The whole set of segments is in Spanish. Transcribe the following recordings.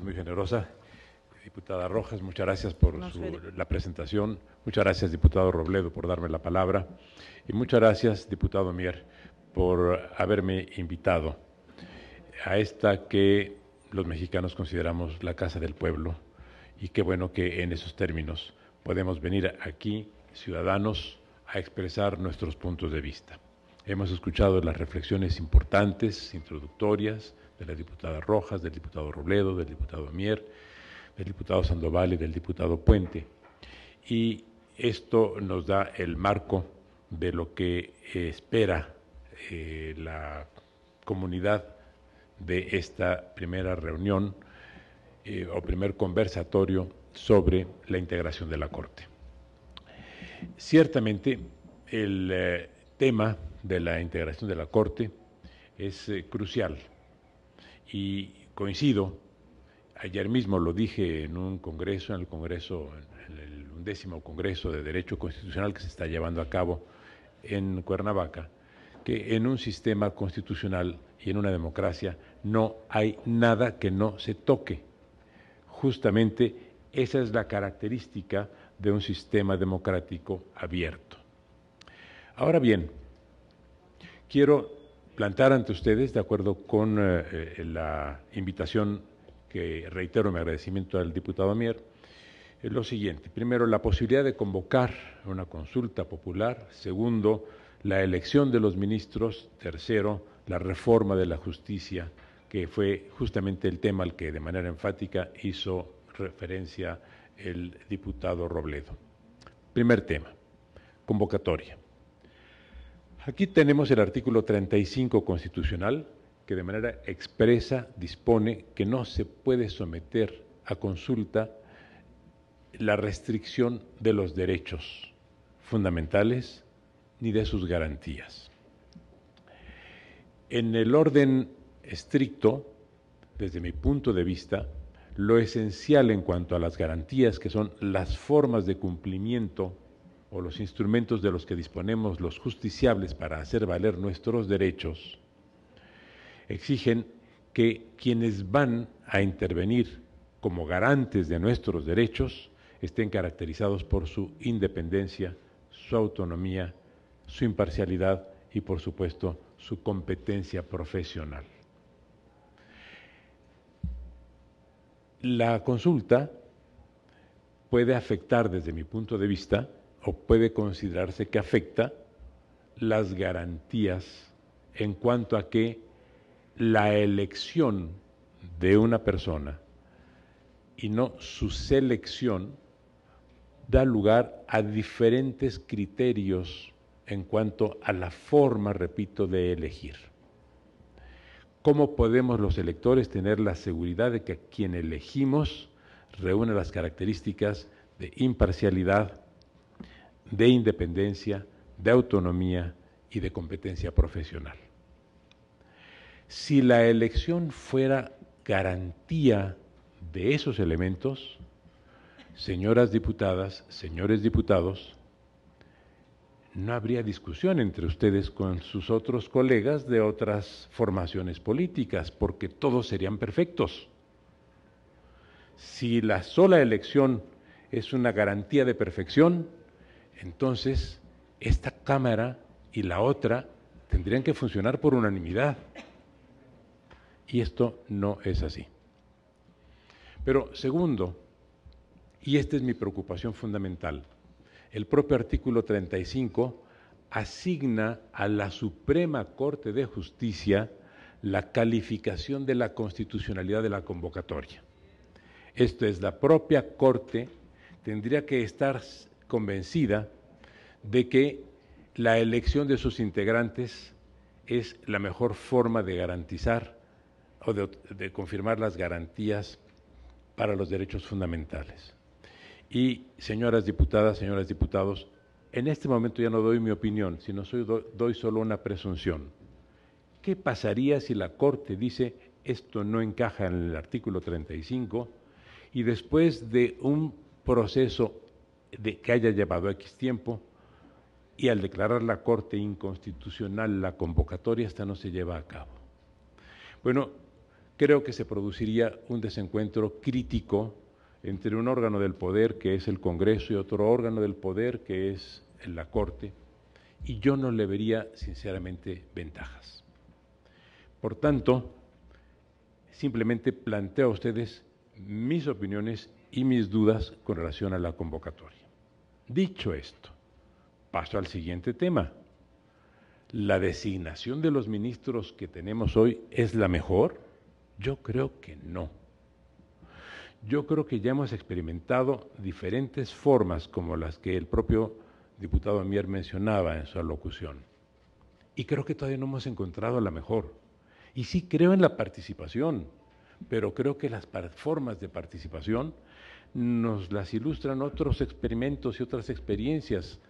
muy generosa. Diputada Rojas, muchas gracias por la presentación. Muchas gracias, diputado Robledo, por darme la palabra. Y muchas gracias, diputado Mier, por haberme invitado a esta que los mexicanos consideramos la casa del pueblo. Y qué bueno que en esos términos podemos venir aquí, ciudadanos, a expresar nuestros puntos de vista. Hemos escuchado las reflexiones importantes, introductorias, de la diputada Rojas, del diputado Robledo, del diputado Mier, del diputado Sandoval y del diputado Puente. Y esto nos da el marco de lo que espera eh, la comunidad de esta primera reunión eh, o primer conversatorio sobre la integración de la Corte. Ciertamente, el eh, tema de la integración de la Corte es crucial y coincido, ayer mismo lo dije en un congreso, en el congreso, en el undécimo congreso de Derecho Constitucional que se está llevando a cabo en Cuernavaca, que en un sistema constitucional y en una democracia no hay nada que no se toque. Justamente esa es la característica de un sistema democrático abierto. Ahora bien, quiero plantar ante ustedes, de acuerdo con eh, eh, la invitación que reitero mi agradecimiento al diputado Mier, eh, lo siguiente. Primero, la posibilidad de convocar una consulta popular. Segundo, la elección de los ministros. Tercero, la reforma de la justicia, que fue justamente el tema al que de manera enfática hizo referencia el diputado Robledo. Primer tema, convocatoria. Aquí tenemos el artículo 35 constitucional que de manera expresa dispone que no se puede someter a consulta la restricción de los derechos fundamentales ni de sus garantías. En el orden estricto, desde mi punto de vista, lo esencial en cuanto a las garantías, que son las formas de cumplimiento o los instrumentos de los que disponemos los justiciables para hacer valer nuestros derechos, exigen que quienes van a intervenir como garantes de nuestros derechos estén caracterizados por su independencia, su autonomía, su imparcialidad y, por supuesto, su competencia profesional. La consulta puede afectar, desde mi punto de vista, o puede considerarse que afecta las garantías en cuanto a que la elección de una persona y no su selección da lugar a diferentes criterios en cuanto a la forma, repito, de elegir. ¿Cómo podemos los electores tener la seguridad de que quien elegimos reúne las características de imparcialidad, de independencia, de autonomía y de competencia profesional. Si la elección fuera garantía de esos elementos, señoras diputadas, señores diputados, no habría discusión entre ustedes con sus otros colegas de otras formaciones políticas, porque todos serían perfectos. Si la sola elección es una garantía de perfección, entonces, esta Cámara y la otra tendrían que funcionar por unanimidad. Y esto no es así. Pero segundo, y esta es mi preocupación fundamental, el propio artículo 35 asigna a la Suprema Corte de Justicia la calificación de la constitucionalidad de la convocatoria. Esto es, la propia Corte tendría que estar convencida de que la elección de sus integrantes es la mejor forma de garantizar o de, confirmar las garantías para los derechos fundamentales. Y señoras diputadas, señores diputados, en este momento ya no doy mi opinión, sino soy, doy solo una presunción. ¿Qué pasaría si la Corte dice esto no encaja en el artículo 35 y después de un proceso de que haya llevado X tiempo y al declarar la Corte inconstitucional la convocatoria, esta no se lleva a cabo. Bueno, creo que se produciría un desencuentro crítico entre un órgano del poder que es el Congreso y otro órgano del poder que es la Corte, y yo no le vería sinceramente ventajas. Por tanto, simplemente planteo a ustedes mis opiniones y mis dudas con relación a la convocatoria. Dicho esto, paso al siguiente tema. ¿La designación de los ministros que tenemos hoy es la mejor? Yo creo que no. Yo creo que ya hemos experimentado diferentes formas como las que el propio diputado Mier mencionaba en su alocución. Y creo que todavía no hemos encontrado la mejor. Y sí creo en la participación, pero creo que las formas de participación nos las ilustran otros experimentos y otras experiencias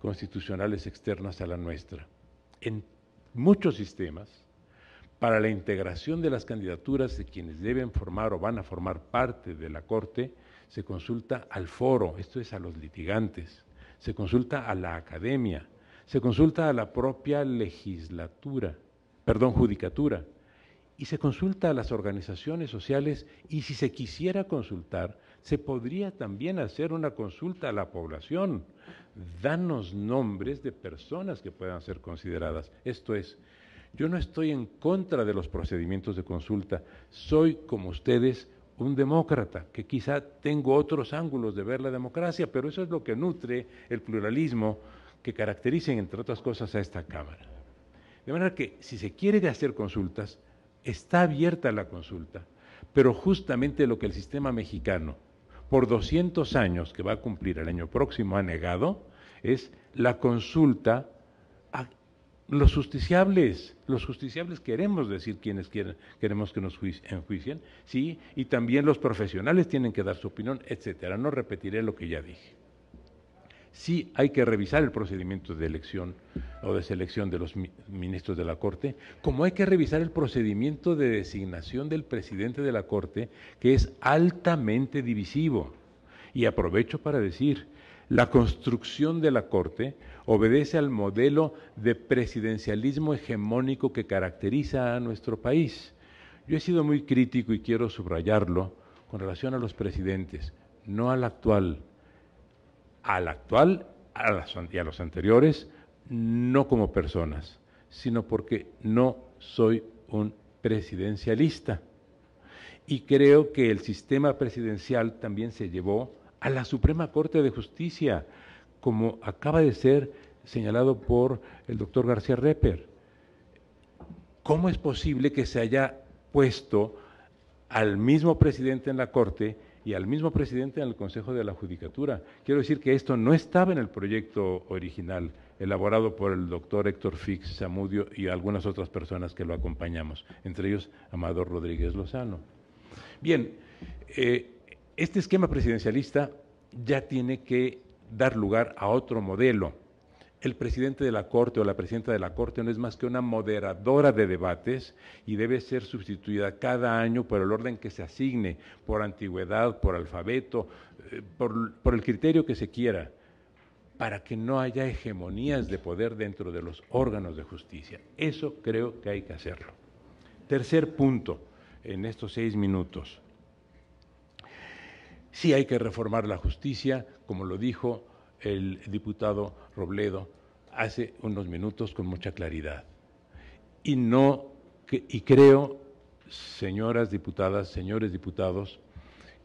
constitucionales externas a la nuestra. En muchos sistemas, para la integración de las candidaturas de quienes deben formar o van a formar parte de la Corte, se consulta al foro, esto es a los litigantes, se consulta a la academia, se consulta a la propia legislatura, perdón, judicatura, y se consulta a las organizaciones sociales y si se quisiera consultar, se podría también hacer una consulta a la población. Danos nombres de personas que puedan ser consideradas. Esto es, yo no estoy en contra de los procedimientos de consulta, soy como ustedes un demócrata, que quizá tengo otros ángulos de ver la democracia, pero eso es lo que nutre el pluralismo que caracteriza, entre otras cosas, a esta Cámara. De manera que si se quiere hacer consultas, está abierta la consulta, pero justamente lo que el sistema mexicano por 200 años que va a cumplir el año próximo ha negado es la consulta a los justiciables. Los justiciables queremos decir quienes quieren, queremos que nos enjuicien, sí, y también los profesionales tienen que dar su opinión, etcétera. No repetiré lo que ya dije sí hay que revisar el procedimiento de elección o de selección de los ministros de la Corte, como hay que revisar el procedimiento de designación del presidente de la Corte, que es altamente divisivo. Y aprovecho para decir, la construcción de la Corte obedece al modelo de presidencialismo hegemónico que caracteriza a nuestro país. Yo he sido muy crítico y quiero subrayarlo con relación a los presidentes, no al actual, al actual a y a los anteriores, no como personas, sino porque no soy un presidencialista. Y creo que el sistema presidencial también se llevó a la Suprema Corte de Justicia, como acaba de ser señalado por el doctor García Reper. ¿Cómo es posible que se haya puesto al mismo presidente en la Corte y al mismo presidente en el Consejo de la Judicatura. Quiero decir que esto no estaba en el proyecto original elaborado por el doctor Héctor Fix Zamudio y algunas otras personas que lo acompañamos, entre ellos Amador Rodríguez Lozano. Bien, eh, este esquema presidencialista ya tiene que dar lugar a otro modelo el presidente de la Corte o la presidenta de la Corte no es más que una moderadora de debates y debe ser sustituida cada año por el orden que se asigne, por antigüedad, por alfabeto, eh, por, el criterio que se quiera para que no haya hegemonías de poder dentro de los órganos de justicia. Eso creo que hay que hacerlo. Tercer punto, en estos seis minutos, sí hay que reformar la justicia, como lo dijo el diputado Robledo, hace unos minutos con mucha claridad. Y no, y creo, señoras diputadas, señores diputados,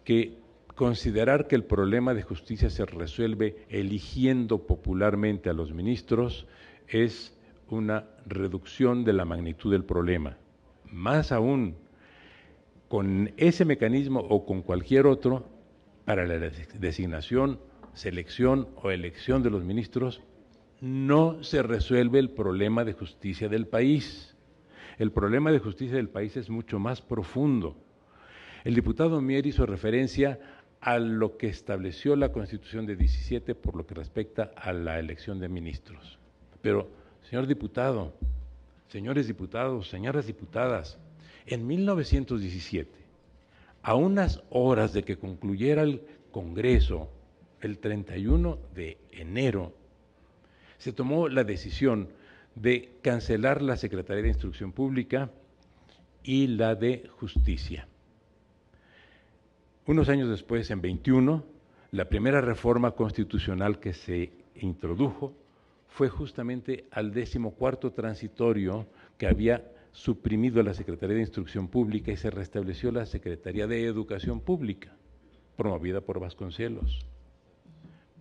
que considerar que el problema de justicia se resuelve eligiendo popularmente a los ministros es una reducción de la magnitud del problema. Más aún, con ese mecanismo o con cualquier otro, para la designación, selección o elección de los ministros, no se resuelve el problema de justicia del país. El problema de justicia del país es mucho más profundo. El diputado Mier hizo referencia a lo que estableció la Constitución de 17 por lo que respecta a la elección de ministros. Pero, señor diputado, señores diputados, señoras diputadas, en 1917, a unas horas de que concluyera el Congreso, el 31 de enero se tomó la decisión de cancelar la Secretaría de Instrucción Pública y la de Justicia. Unos años después, en 21, la primera reforma constitucional que se introdujo fue justamente al decimocuarto transitorio que había suprimido la Secretaría de Instrucción Pública y se restableció la Secretaría de Educación Pública, promovida por Vasconcelos.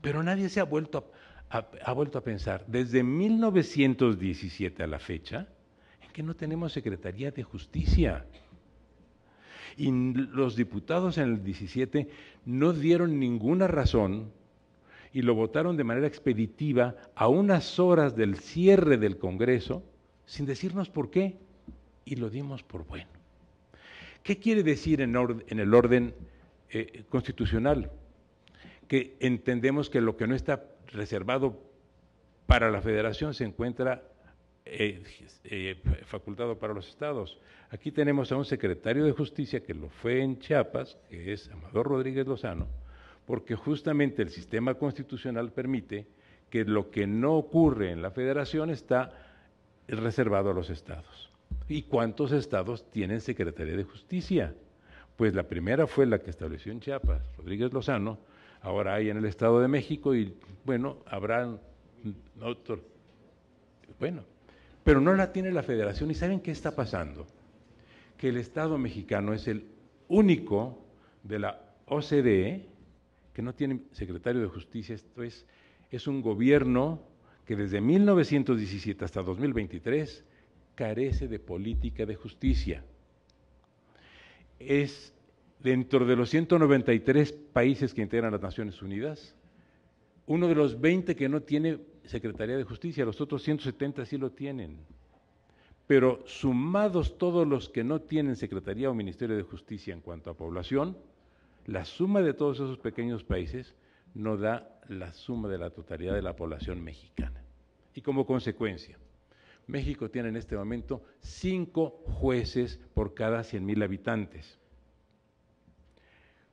Pero nadie se ha vuelto a ha, vuelto a pensar desde 1917 a la fecha en que no tenemos Secretaría de Justicia. Y los diputados en el 17 no dieron ninguna razón y lo votaron de manera expeditiva a unas horas del cierre del Congreso sin decirnos por qué y lo dimos por bueno. ¿Qué quiere decir en, el orden eh, constitucional? Que entendemos que lo que no está reservado para la federación se encuentra eh, eh, facultado para los estados. Aquí tenemos a un secretario de justicia que lo fue en Chiapas, que es Amador Rodríguez Lozano, porque justamente el sistema constitucional permite que lo que no ocurre en la federación está reservado a los estados. ¿Y cuántos estados tienen Secretaría de Justicia? Pues la primera fue la que estableció en Chiapas, Rodríguez Lozano, ahora hay en el Estado de México y bueno, habrá doctor Bueno, pero no la tiene la federación y ¿saben qué está pasando? Que el Estado mexicano es el único de la OCDE que no tiene secretario de justicia, esto es, es un gobierno que desde 1917 hasta 2023 carece de política de justicia. Es dentro de los 193 países que integran las Naciones Unidas, uno de los 20 que no tiene Secretaría de Justicia, los otros 170 sí lo tienen. Pero sumados todos los que no tienen Secretaría o Ministerio de Justicia en cuanto a población, la suma de todos esos pequeños países no da la suma de la totalidad de la población mexicana. Y como consecuencia, México tiene en este momento cinco jueces por cada 100.000 habitantes.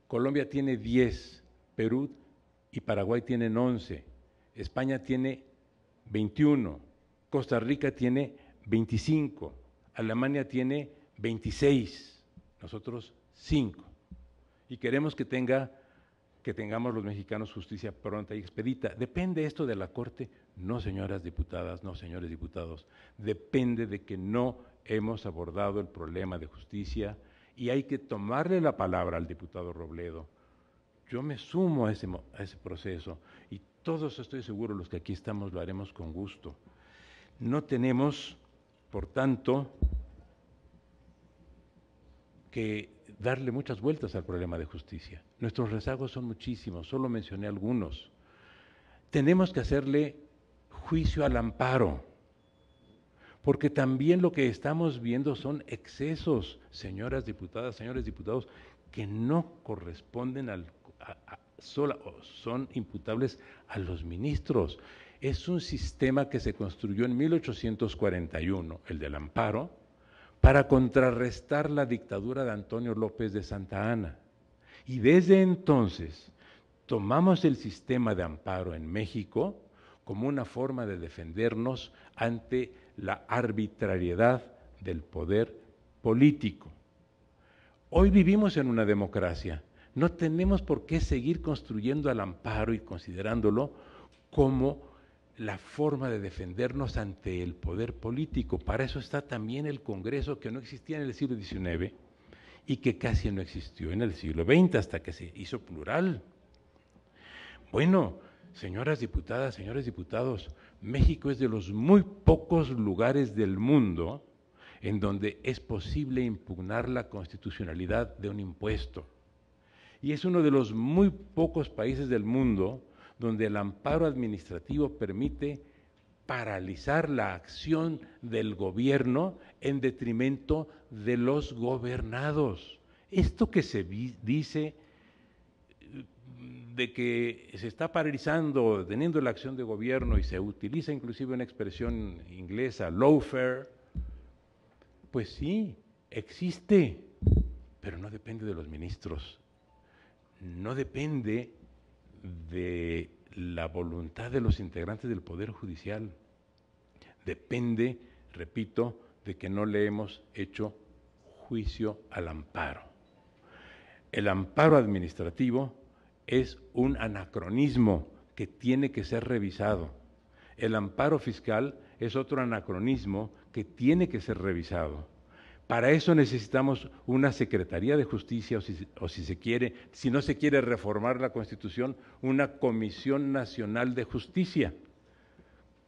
Colombia tiene 10, Perú y Paraguay tienen 11, España tiene 21, Costa Rica tiene 25, Alemania tiene 26, nosotros 5. Y queremos que tenga que tengamos los mexicanos justicia pronta y expedita. ¿Depende esto de la Corte? No, señoras diputadas, no, señores diputados. Depende de que no hemos abordado el problema de justicia y hay que tomarle la palabra al diputado Robledo. Yo me sumo a ese, a ese proceso y todos estoy seguro los que aquí estamos lo haremos con gusto. No tenemos, por tanto, que darle muchas vueltas al problema de justicia. Nuestros rezagos son muchísimos, solo mencioné algunos. Tenemos que hacerle juicio al amparo porque también lo que estamos viendo son excesos, señoras diputadas, señores diputados, que no corresponden al, a, son imputables a los ministros. Es un sistema que se construyó en 1841, el del amparo, para contrarrestar la dictadura de Antonio López de Santa Ana. Y desde entonces tomamos el sistema de amparo en México como una forma de defendernos ante la arbitrariedad del poder político. Hoy vivimos en una democracia. No tenemos por qué seguir construyendo al amparo y considerándolo como la forma de defendernos ante el poder político. Para eso está también el Congreso que no existía en el siglo XIX y que casi no existió en el siglo XX hasta que se hizo plural. Bueno, señoras diputadas, señores diputados, México es de los muy pocos lugares del mundo en donde es posible impugnar la constitucionalidad de un impuesto. Y es uno de los muy pocos países del mundo donde el amparo administrativo permite paralizar la acción del gobierno en detrimento de los gobernados. Esto que se dice de que se está paralizando, teniendo la acción de gobierno y se utiliza inclusive una expresión inglesa, lawfare, pues sí, existe, pero no depende de los ministros, no depende de la voluntad de los integrantes del Poder Judicial, depende, repito, de que no le hemos hecho juicio al amparo. El amparo administrativo es un anacronismo que tiene que ser revisado. El amparo fiscal es otro anacronismo que tiene que ser revisado. Para eso necesitamos una Secretaría de Justicia o si, se quiere, si no se quiere reformar la Constitución, una Comisión Nacional de Justicia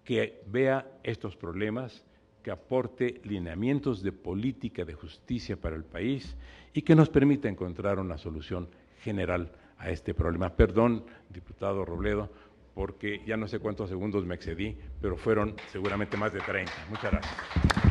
que vea estos problemas, que aporte lineamientos de política de justicia para el país y que nos permita encontrar una solución general a este problema. Perdón, diputado Robledo, porque ya no sé cuántos segundos me excedí, pero fueron seguramente más de 30. Muchas gracias.